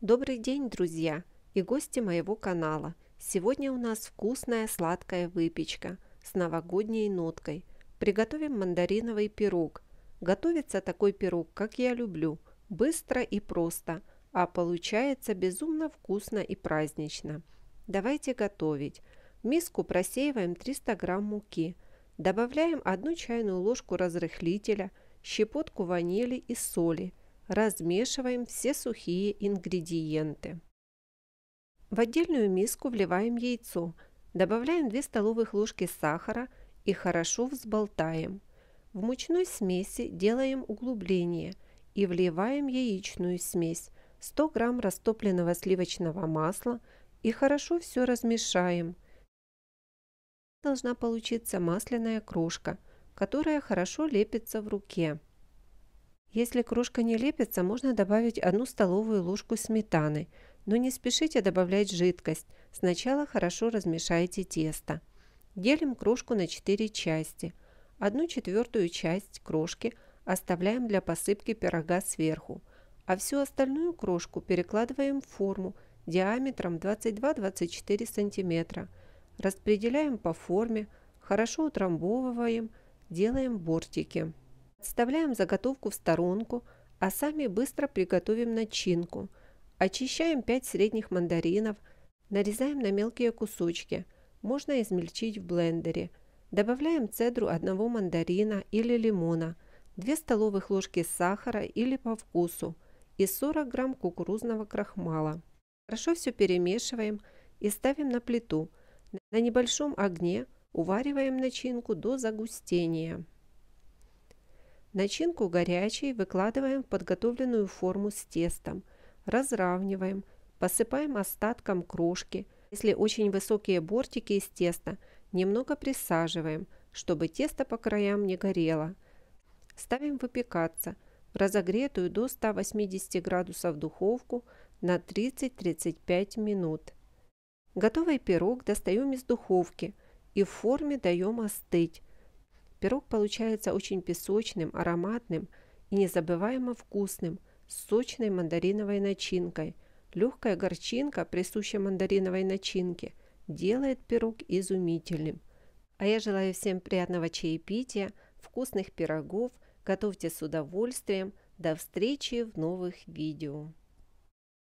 Добрый день, друзья и гости моего канала. Сегодня у нас вкусная сладкая выпечка с новогодней ноткой. Приготовим мандариновый пирог. Готовится такой пирог, как я люблю, быстро и просто, а получается безумно вкусно и празднично. Давайте готовить. В миску просеиваем 300 грамм муки. Добавляем 1 чайную ложку разрыхлителя, щепотку ванили и соли – Размешиваем все сухие ингредиенты. В отдельную миску вливаем яйцо, добавляем 2 столовых ложки сахара и хорошо взболтаем. В мучной смеси делаем углубление и вливаем яичную смесь, 100 грамм растопленного сливочного масла и хорошо все размешаем. Должна получиться масляная крошка, которая хорошо лепится в руке. Если крошка не лепится, можно добавить одну столовую ложку сметаны, но не спешите добавлять жидкость, сначала хорошо размешайте тесто. Делим крошку на 4 части. Одну четвертую часть крошки оставляем для посыпки пирога сверху, а всю остальную крошку перекладываем в форму диаметром 22-24 см. Распределяем по форме, хорошо утрамбовываем, делаем бортики. Отставляем заготовку в сторонку, а сами быстро приготовим начинку. Очищаем 5 средних мандаринов, нарезаем на мелкие кусочки, можно измельчить в блендере. Добавляем цедру одного мандарина или лимона, 2 столовых ложки сахара или по вкусу и 40 грамм кукурузного крахмала. Хорошо все перемешиваем и ставим на плиту. На небольшом огне увариваем начинку до загустения. Начинку горячей выкладываем в подготовленную форму с тестом, разравниваем, посыпаем остатком крошки. Если очень высокие бортики из теста, немного присаживаем, чтобы тесто по краям не горело. Ставим выпекаться в разогретую до 180 градусов духовку на 30-35 минут. Готовый пирог достаем из духовки и в форме даем остыть Пирог получается очень песочным, ароматным и незабываемо вкусным, с сочной мандариновой начинкой. Легкая горчинка, присущая мандариновой начинке, делает пирог изумительным. А я желаю всем приятного чаепития, вкусных пирогов, готовьте с удовольствием. До встречи в новых видео.